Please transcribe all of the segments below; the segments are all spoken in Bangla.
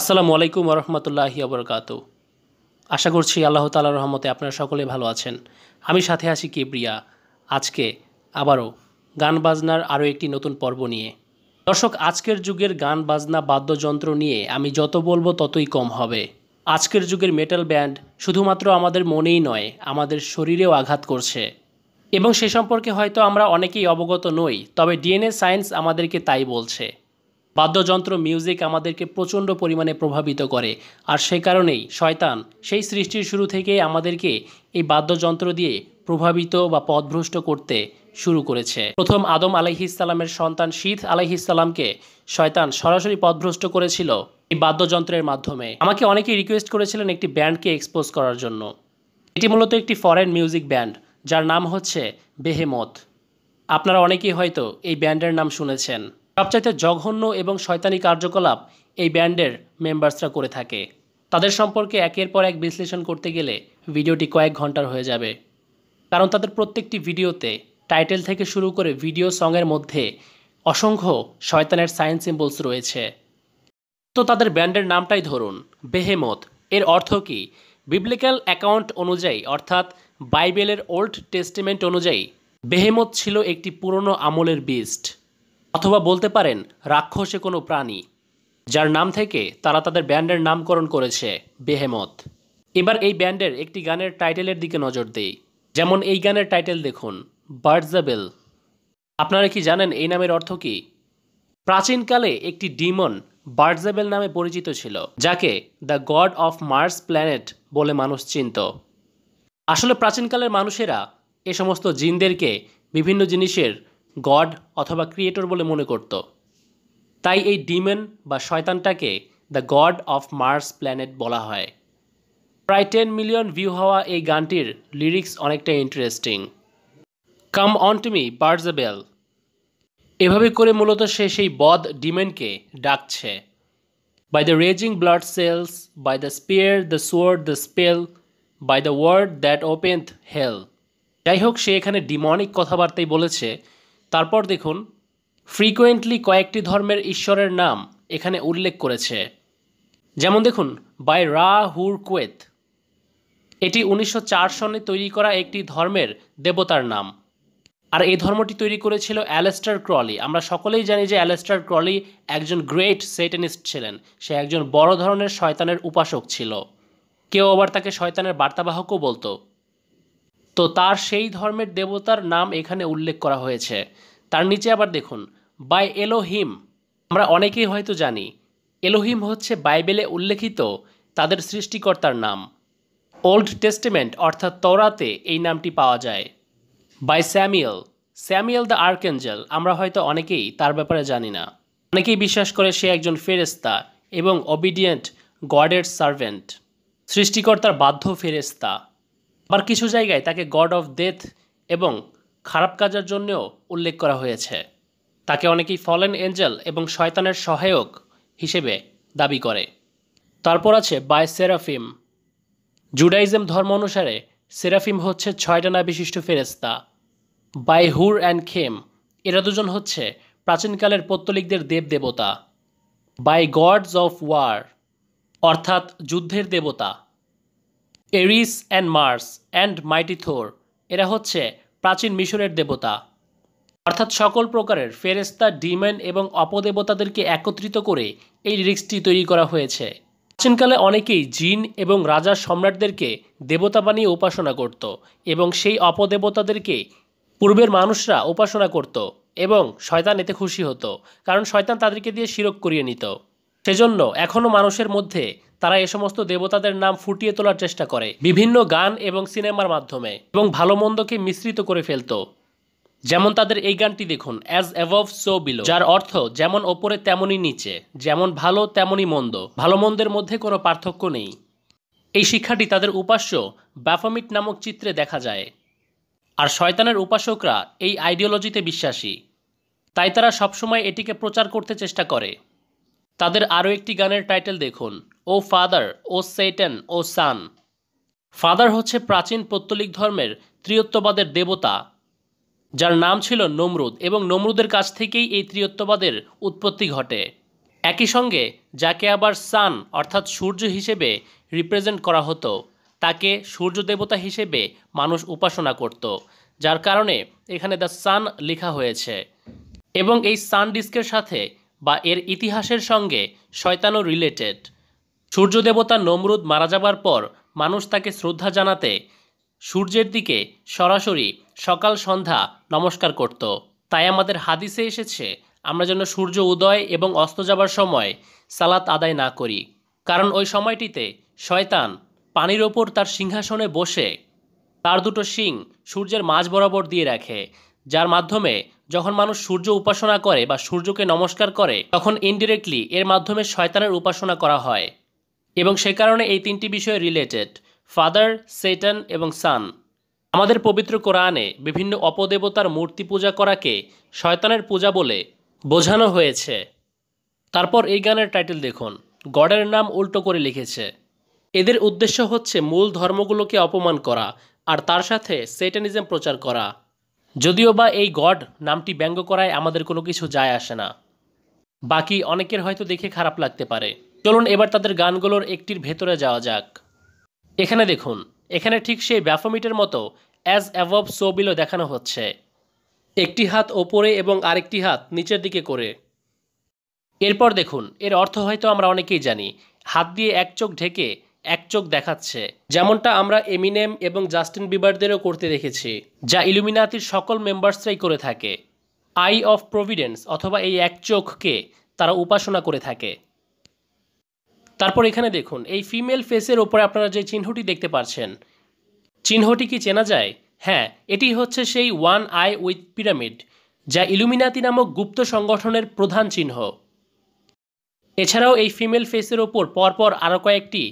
আসসালামু আলাইকুম রহমতুল্লাহ আবরকাত আশা করছি আল্লাহ তালার রহমতে আপনারা সকলে ভালো আছেন আমি সাথে আসি কিবরিয়া আজকে আবারও গান বাজনার আরও একটি নতুন পর্ব নিয়ে দর্শক আজকের যুগের গান বাজনা বাদ্যযন্ত্র নিয়ে আমি যত বলবো ততই কম হবে আজকের যুগের মেটাল ব্যান্ড শুধুমাত্র আমাদের মনেই নয় আমাদের শরীরেও আঘাত করছে এবং সে সম্পর্কে হয়তো আমরা অনেকেই অবগত নই তবে ডিএনএ সায়েন্স আমাদেরকে তাই বলছে বাদ্যযন্ত্র মিউজিক আমাদেরকে প্রচণ্ড পরিমাণে প্রভাবিত করে আর সে কারণেই শয়তান সেই সৃষ্টির শুরু থেকে আমাদেরকে এই বাদ্যযন্ত্র দিয়ে প্রভাবিত বা পথভ্রষ্ট করতে শুরু করেছে প্রথম আদম আলাইহিসাল্লামের সন্তান শীত আলাইহিসাল্লামকে শয়তান সরাসরি পথভ্রষ্ট করেছিল এই বাদ্যযন্ত্রের মাধ্যমে আমাকে অনেকেই রিকোয়েস্ট করেছিলেন একটি ব্যান্ডকে এক্সপোজ করার জন্য এটি মূলত একটি ফরেন মিউজিক ব্যান্ড যার নাম হচ্ছে বেহেমত আপনারা অনেকেই হয়তো এই ব্যান্ডের নাম শুনেছেন সবচাইতে জঘন্য এবং শয়তানি কার্যকলাপ এই ব্যান্ডের মেম্বার্সরা করে থাকে তাদের সম্পর্কে একের পর এক বিশ্লেষণ করতে গেলে ভিডিওটি কয়েক ঘন্টার হয়ে যাবে কারণ তাদের প্রত্যেকটি ভিডিওতে টাইটেল থেকে শুরু করে ভিডিও সঙের মধ্যে অসংখ্য শয়তানের সায়েন্স সিম্বলস রয়েছে তো তাদের ব্যান্ডের নামটাই ধরুন বেহেমত এর অর্থ কি বিবলিক্যাল অ্যাকাউন্ট অনুযায়ী অর্থাৎ বাইবেলের ওল্ড টেস্টিমেন্ট অনুযায়ী বেহেমত ছিল একটি পুরনো আমলের বিস্ট অথবা বলতে পারেন রাক্ষসে কোনো প্রাণী যার নাম থেকে তারা তাদের ব্যান্ডের নামকরণ করেছে বেহেমত এবার এই ব্যান্ডের একটি গানের টাইটেলের দিকে নজর দেই যেমন এই গানের টাইটেল দেখুন বার্ডস দ্য বেল আপনারা কি জানেন এই নামের অর্থ কি প্রাচীনকালে একটি ডিমন বার্ডজাবেল নামে পরিচিত ছিল যাকে the god of Mars planet বলে মানুষ চিনত আসলে প্রাচীনকালের মানুষেরা এ সমস্ত জিনদেরকে বিভিন্ন জিনিসের গড অথবা ক্রিয়েটর বলে মনে করত তাই এই ডিমেন বা শয়তানটাকে the god of Mars planet বলা হয় প্রায় টেন মিলিয়ন ভিউ হওয়া এই গানটির লিরিক্স অনেকটা interesting come on to me Barzabel এভাবে করে মূলত সে সেই বদ ডিমেনকে ডাকছে by the raging blood cells by the spear the sword the spell by the word that openeth hell যাই হোক সে এখানে ডিমনিক কথাবার্তাই বলেছে তারপর দেখুন ফ্রিকোয়েন্টলি কয়েকটি ধর্মের ঈশ্বরের নাম এখানে উল্লেখ করেছে যেমন দেখুন বাই রা হুর কুয়েত এটি উনিশশো সনে তৈরি করা একটি ধর্মের দেবতার নাম আর এই ধর্মটি তৈরি করেছিল অ্যালেস্টার ক্রলি আমরা সকলেই জানি যে অ্যালেস্টার ক্রলি একজন গ্রেট সেটেনিস্ট ছিলেন সে একজন বড় ধরনের শয়তানের উপাসক ছিল কেউ আবার তাকে শয়তানের বার্তাবাহকও বলতো তো তার সেই ধর্মের দেবতার নাম এখানে উল্লেখ করা হয়েছে তার নিচে আবার দেখুন বাই এলোহিম আমরা অনেকেই হয়তো জানি এলোহিম হচ্ছে বাইবেলে উল্লেখিত তাদের সৃষ্টিকর্তার নাম ওল্ড টেস্টিমেন্ট অর্থাৎ তরাতে এই নামটি পাওয়া যায় বাই স্যামিয়েল স্যামিয়েল দ্য আর্কেঞ্জেল আমরা হয়তো অনেকেই তার ব্যাপারে জানি না অনেকেই বিশ্বাস করে সে একজন ফেরেস্তা এবং অবিডিয়েন্ট গডের সার্ভেন্ট সৃষ্টিকর্তার বাধ্য ফেরেস্তা আবার কিছু জায়গায় তাকে গড অফ ডেথ এবং খারাপ কাজের জন্যও উল্লেখ করা হয়েছে তাকে অনেকেই ফলেন এঞ্জেল এবং শয়তানের সহায়ক হিসেবে দাবি করে তারপর আছে বাই সেরাফিম জুডাইজম ধর্ম অনুসারে সেরাফিম হচ্ছে ছয়টানা বিশিষ্ট ফেরেস্তা বাই হুর অ্যান্ড খেম এরা দুজন হচ্ছে প্রাচীনকালের পত্তলিকদের দেবদেবতা বাই গডস অফ ওয়ার অর্থাৎ যুদ্ধের দেবতা Ares and Mars and mighty Thor এরা হচ্ছে প্রাচীন মিশরের দেবতা অর্থাৎ সকল প্রকারের ফেরেস্তা ডিমেন এবং অপদেবতাদেরকে একত্রিত করে এই লিরিক্সটি তৈরি করা হয়েছে প্রাচীনকালে অনেকেই জিন এবং রাজা সম্রাটদেরকে দেবতা বানিয়ে উপাসনা করত এবং সেই অপদেবতাদেরকে পূর্বের মানুষরা উপাসনা করত এবং শয়তান এতে খুশি হতো কারণ শয়তান তাদেরকে দিয়ে শিরক করিয়ে নিত সেজন্য এখনও মানুষের মধ্যে তারা এ সমস্ত দেবতাদের নাম ফুটিয়ে তোলার চেষ্টা করে বিভিন্ন গান এবং সিনেমার মাধ্যমে এবং ভালো মন্দকে মিশ্রিত করে ফেলত যেমন তাদের এই গানটি দেখুন অ্যাজ অ্যাভভ সো বিলো যার অর্থ যেমন ওপরে তেমনই নিচে যেমন ভালো তেমনই মন্দ ভালো মন্দের মধ্যে কোনো পার্থক্য নেই এই শিক্ষাটি তাদের উপাস্য ব্যাফামিট নামক চিত্রে দেখা যায় আর শয়তানের উপাসকরা এই আইডিওলজিতে বিশ্বাসী তাই তারা সবসময় এটিকে প্রচার করতে চেষ্টা করে তাদের আরও একটি গানের টাইটেল দেখুন O father O Satan O sun father হচ্ছে প্রাচীন পত্তলিক ধর্মের ত্রিয়ত্ববাদের দেবতা যার নাম ছিল নমরুদ এবং নমরুদের কাছ থেকেই এই ত্রিয়ত্ববাদের উৎপত্তি ঘটে একই সঙ্গে যাকে আবার সান অর্থাৎ সূর্য হিসেবে রিপ্রেজেন্ট করা হতো তাকে সূর্য দেবতা হিসেবে মানুষ উপাসনা করত যার কারণে এখানে দ্য সান লেখা হয়েছে এবং এই সান ডিস্কের সাথে বা এর ইতিহাসের সঙ্গে শয়তানও রিলেটেড সূর্য দেবতা নমরুদ মারা যাবার পর মানুষ তাকে শ্রদ্ধা জানাতে সূর্যের দিকে সরাসরি সকাল সন্ধ্যা নমস্কার করত তাই আমাদের হাদিসে এসেছে আমরা যেন সূর্য উদয় এবং অস্ত যাবার সময় সালাত আদায় না করি কারণ ওই সময়টিতে শয়তান পানির ওপর তার সিংহাসনে বসে তার দুটো শিং সূর্যের মাঝ বরাবর দিয়ে রাখে যার মাধ্যমে যখন মানুষ সূর্য উপাসনা করে বা সূর্যকে নমস্কার করে তখন ইনডিরেক্টলি এর মাধ্যমে শয়তানের উপাসনা করা হয় এবং সে কারণে এই তিনটি বিষয় রিলেটেড ফাদার সেটান এবং সান আমাদের পবিত্র কোরআনে বিভিন্ন অপদেবতার মূর্তি পূজা করাকে শয়তানের পূজা বলে বোঝানো হয়েছে তারপর এই গানের টাইটেল দেখুন গডের নাম উল্টো করে লিখেছে এদের উদ্দেশ্য হচ্ছে মূল ধর্মগুলোকে অপমান করা আর তার সাথে সেটানিজম প্রচার করা যদিও বা এই গড নামটি ব্যঙ্গ করায় আমাদের কোনো কিছু যায় আসে না বাকি অনেকের হয়তো দেখে খারাপ লাগতে পারে চলুন এবার তাদের গানগুলোর একটির ভেতরে যাওয়া যাক এখানে দেখুন এখানে ঠিক সেই ব্যাফোমিটের মতো অ্যাজ অ্যাভব সোবিলও দেখানো হচ্ছে একটি হাত ওপরে এবং আরেকটি হাত নিচের দিকে করে এরপর দেখুন এর অর্থ হয়তো আমরা অনেকেই জানি হাত দিয়ে এক চোখ ঢেকে এক চোখ দেখাচ্ছে যেমনটা আমরা এমিনেম এবং জাস্টিন বিবারদেরও করতে দেখেছি যা ইলুমিনাতির সকল মেম্বার্সরাই করে থাকে আই অফ প্রভিডেন্স অথবা এই এক চোখকে তারা উপাসনা করে থাকে তারপর এখানে দেখুন এই ফিমেল ফেসের ওপরে আপনারা যে চিহ্নটি দেখতে পাচ্ছেন চিহ্নটি কি চেনা যায় হ্যাঁ এটি হচ্ছে সেই ওয়ান আই উইথ পিরামিড যা ইলুমিনাতি নামক গুপ্ত সংগঠনের প্রধান চিহ্ন এছাড়াও এই ফিমেল ফেসের ওপর পরপর আরও কয়েকটি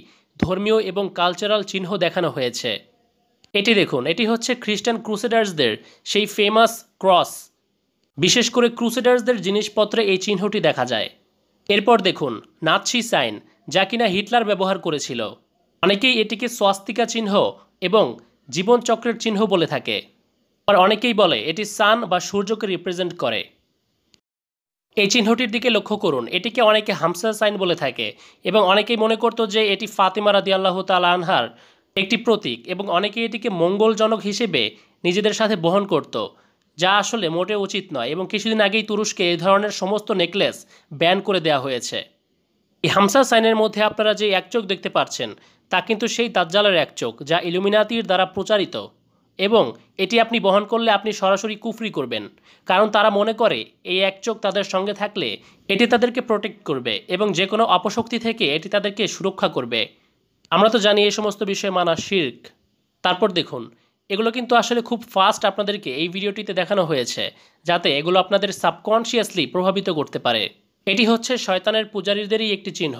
ধর্মীয় এবং কালচারাল চিহ্ন দেখানো হয়েছে এটি দেখুন এটি হচ্ছে খ্রিস্টান ক্রুসেডার্সদের সেই ফেমাস ক্রস বিশেষ করে ক্রুসেডার্সদের জিনিসপত্রে এই চিহ্নটি দেখা যায় এরপর দেখুন নাৎসি সাইন যা কিনা হিটলার ব্যবহার করেছিল অনেকেই এটিকে স্বাস্তিকা চিহ্ন এবং জীবনচক্রের চিহ্ন বলে থাকে আর অনেকেই বলে এটি সান বা সূর্যকে রিপ্রেজেন্ট করে এই চিহ্নটির দিকে লক্ষ্য করুন এটিকে অনেকে হামসা সাইন বলে থাকে এবং অনেকেই মনে করত যে এটি ফাতিমা রাদি আল্লাহ তালা আনহার একটি প্রতীক এবং অনেকে এটিকে মঙ্গলজনক হিসেবে নিজেদের সাথে বহন করত যা আসলে মোটে উচিত নয় এবং কিছুদিন আগেই তুরস্কে এই ধরনের সমস্ত নেকলেস ব্যান করে দেয়া হয়েছে এই হামসা সাইনের মধ্যে আপনারা যে এক চোখ দেখতে পাচ্ছেন তা কিন্তু সেই দাজ্জালের এক চোখ যা ইলুমিনাতির দ্বারা প্রচারিত এবং এটি আপনি বহন করলে আপনি সরাসরি কুফরি করবেন কারণ তারা মনে করে এই এক চোখ তাদের সঙ্গে থাকলে এটি তাদেরকে প্রোটেক্ট করবে এবং যে কোনো অপশক্তি থেকে এটি তাদেরকে সুরক্ষা করবে আমরা তো জানি এই সমস্ত বিষয়ে মানা শির্ক তারপর দেখুন এগুলো কিন্তু আসলে খুব ফাস্ট আপনাদেরকে এই ভিডিওটিতে দেখানো হয়েছে যাতে এগুলো আপনাদের সাবকনশিয়াসলি প্রভাবিত করতে পারে এটি হচ্ছে শয়তানের পূজারীদেরই একটি চিহ্ন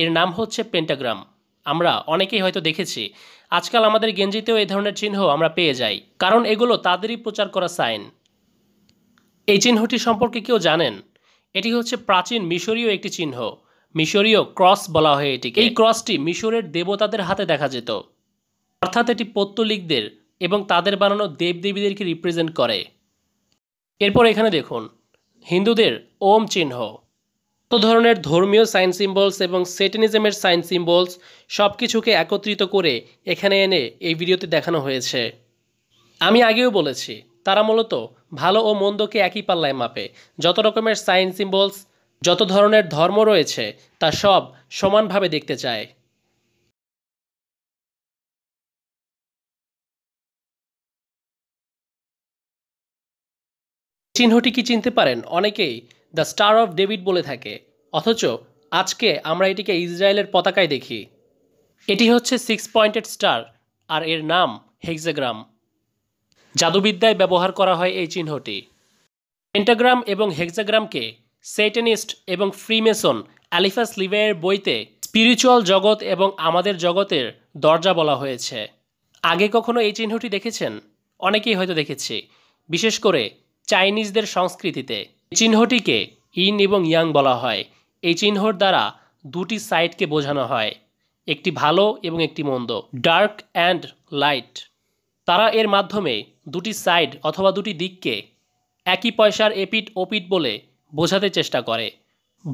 এর নাম হচ্ছে পেন্টাগ্রাম আমরা অনেকেই হয়তো দেখেছি আজকাল আমাদের গেঞ্জিতেও এ ধরনের চিহ্ন আমরা পেয়ে যাই কারণ এগুলো তাদেরই প্রচার করা সাইন এই চিহ্নটি সম্পর্কে কেউ জানেন এটি হচ্ছে প্রাচীন মিশরীয় একটি চিহ্ন মিশরীয় ক্রস বলা হয় এটিকে এই ক্রসটি মিশরের দেবতাদের হাতে দেখা যেত অর্থাৎ এটি পত্তলিকদের এবং তাদের বানানো দেবদেবীদেরকে রিপ্রেজেন্ট করে এরপর এখানে দেখুন হিন্দুদের ওম চিহ্ন ধরনের ধর্মীয় সাইন সিম্বলস এবং সেটেনিজমের সাইন সিম্বলস সব কিছুকে একত্রিত করে এখানে এনে এই ভিডিওতে দেখানো হয়েছে আমি আগেও বলেছি তারা মূলত ভালো ও মন্দকে একই পাল্লায় মাপে যত রকমের সাইন সিম্বলস যত ধরনের ধর্ম রয়েছে তা সব সমানভাবে দেখতে চায় চিহ্নটি কি চিনতে পারেন অনেকেই দ্য স্টার অফ ডেভিড বলে থাকে অথচ আজকে আমরা এটিকে ইসরায়েলের পতাকায় দেখি এটি হচ্ছে সিক্স পয়েন্টেড স্টার আর এর নাম হেক্সাগ্রাম জাদুবিদ্যায় ব্যবহার করা হয় এই চিহ্নটি পেন্টাগ্রাম এবং হেক্সাগ্রামকে সেটেনিস্ট এবং ফ্রিমেসন অ্যালিফাস লিভের বইতে স্পিরিচুয়াল জগৎ এবং আমাদের জগতের দরজা বলা হয়েছে আগে কখনো এই চিহ্নটি দেখেছেন অনেকেই হয়তো দেখেছি বিশেষ করে চাইনিজদের সংস্কৃতিতে চিহ্নটিকে ইন এবং ইয়াং বলা হয় এই চিহ্নর দ্বারা দুটি সাইডকে বোঝানো হয় একটি ভালো এবং একটি মন্দ ডার্ক অ্যান্ড লাইট তারা এর মাধ্যমে দুটি সাইড অথবা দুটি দিককে একই পয়সার এপিট ওপিট বলে বোঝাতে চেষ্টা করে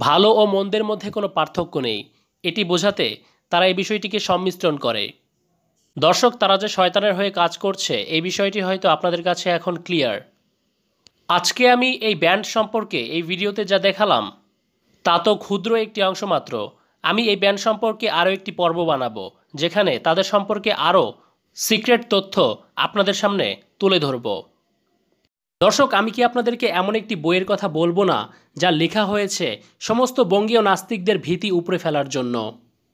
ভালো ও মন্দের মধ্যে কোনো পার্থক্য নেই এটি বোঝাতে তারা এই বিষয়টিকে সম্মিশ্রণ করে দর্শক তারা যে শয়তানের হয়ে কাজ করছে এই বিষয়টি হয়তো আপনাদের কাছে এখন ক্লিয়ার আজকে আমি এই ব্যান্ড সম্পর্কে এই ভিডিওতে যা দেখালাম তা তো ক্ষুদ্র একটি অংশ মাত্র আমি এই ব্যান্ড সম্পর্কে আরও একটি পর্ব বানাবো যেখানে তাদের সম্পর্কে আরও সিক্রেট তথ্য আপনাদের সামনে তুলে ধরব দর্শক আমি কি আপনাদেরকে এমন একটি বইয়ের কথা বলবো না যা লেখা হয়েছে সমস্ত বঙ্গীয় নাস্তিকদের ভীতি উপরে ফেলার জন্য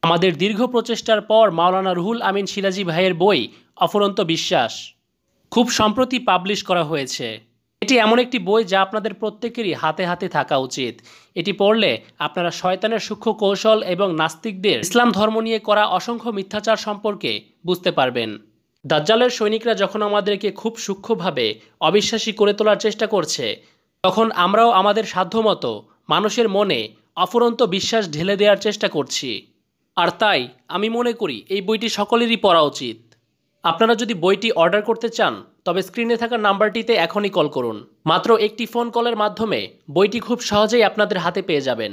আমাদের দীর্ঘ প্রচেষ্টার পর মাওলানা রুহুল আমিন সিরাজি ভাইয়ের বই অফুরন্ত বিশ্বাস খুব সম্প্রতি পাবলিশ করা হয়েছে এটি এমন একটি বই যা আপনাদের প্রত্যেকেরই হাতে হাতে থাকা উচিত এটি পড়লে আপনারা শয়তানের সূক্ষ্ম কৌশল এবং নাস্তিকদের ইসলাম ধর্ম নিয়ে করা অসংখ্য মিথ্যাচার সম্পর্কে বুঝতে পারবেন দাজ্জালের সৈনিকরা যখন আমাদেরকে খুব সূক্ষ্মভাবে অবিশ্বাসী করে তোলার চেষ্টা করছে তখন আমরাও আমাদের সাধ্যমতো মানুষের মনে অফুরন্ত বিশ্বাস ঢেলে দেওয়ার চেষ্টা করছি আর তাই আমি মনে করি এই বইটি সকলেরই পড়া উচিত আপনারা যদি বইটি অর্ডার করতে চান তবে স্ক্রিনে থাকা নাম্বারটিতে এখনই কল করুন মাত্র একটি ফোন কলের মাধ্যমে বইটি খুব সহজেই আপনাদের হাতে পেয়ে যাবেন